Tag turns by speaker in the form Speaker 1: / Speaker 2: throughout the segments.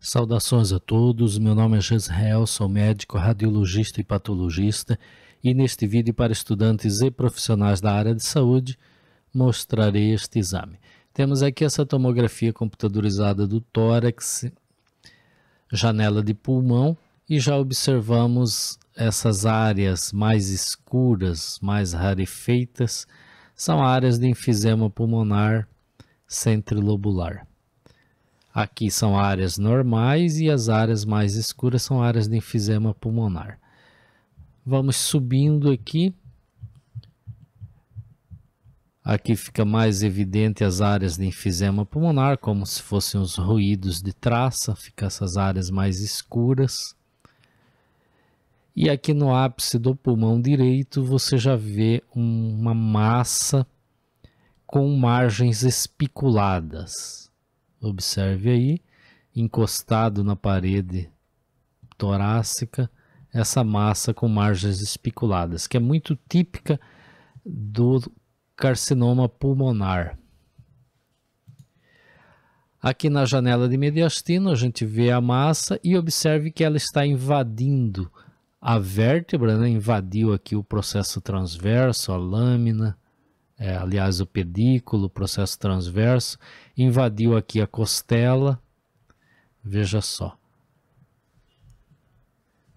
Speaker 1: Saudações a todos, meu nome é Gisrael, sou médico, radiologista e patologista e neste vídeo para estudantes e profissionais da área de saúde mostrarei este exame. Temos aqui essa tomografia computadorizada do tórax, janela de pulmão e já observamos essas áreas mais escuras, mais rarefeitas, são áreas de enfisema pulmonar centrilobular. Aqui são áreas normais e as áreas mais escuras são áreas de enfisema pulmonar. Vamos subindo aqui. Aqui fica mais evidente as áreas de enfisema pulmonar, como se fossem os ruídos de traça, fica essas áreas mais escuras. E aqui no ápice do pulmão direito você já vê uma massa com margens espiculadas observe aí, encostado na parede torácica, essa massa com margens espiculadas, que é muito típica do carcinoma pulmonar. Aqui na janela de mediastino, a gente vê a massa e observe que ela está invadindo a vértebra, né? invadiu aqui o processo transverso, a lâmina, é, aliás, o pedículo, o processo transverso, invadiu aqui a costela, veja só.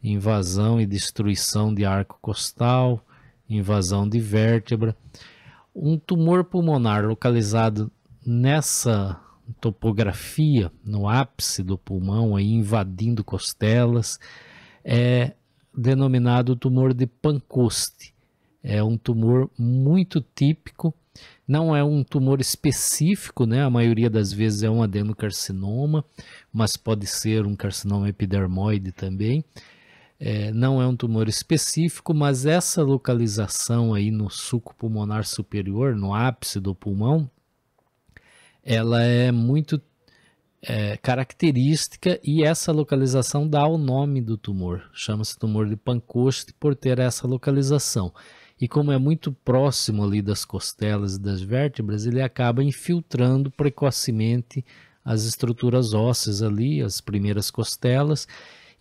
Speaker 1: Invasão e destruição de arco costal, invasão de vértebra. Um tumor pulmonar localizado nessa topografia, no ápice do pulmão, aí invadindo costelas, é denominado tumor de Pancoste é um tumor muito típico, não é um tumor específico, né? A maioria das vezes é um adenocarcinoma, mas pode ser um carcinoma epidermoide também. É, não é um tumor específico, mas essa localização aí no suco pulmonar superior, no ápice do pulmão, ela é muito é, característica e essa localização dá o nome do tumor. Chama-se tumor de Pancoste por ter essa localização. E como é muito próximo ali das costelas e das vértebras, ele acaba infiltrando precocemente as estruturas ósseas ali, as primeiras costelas,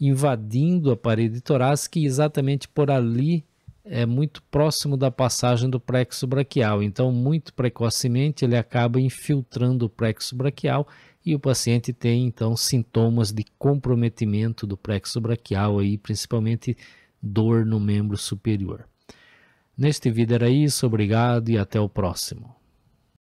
Speaker 1: invadindo a parede torácica e exatamente por ali é muito próximo da passagem do plexo braquial. Então, muito precocemente, ele acaba infiltrando o plexo braquial e o paciente tem então sintomas de comprometimento do plexo braquial aí, principalmente dor no membro superior. Neste vídeo era isso, obrigado e até o próximo.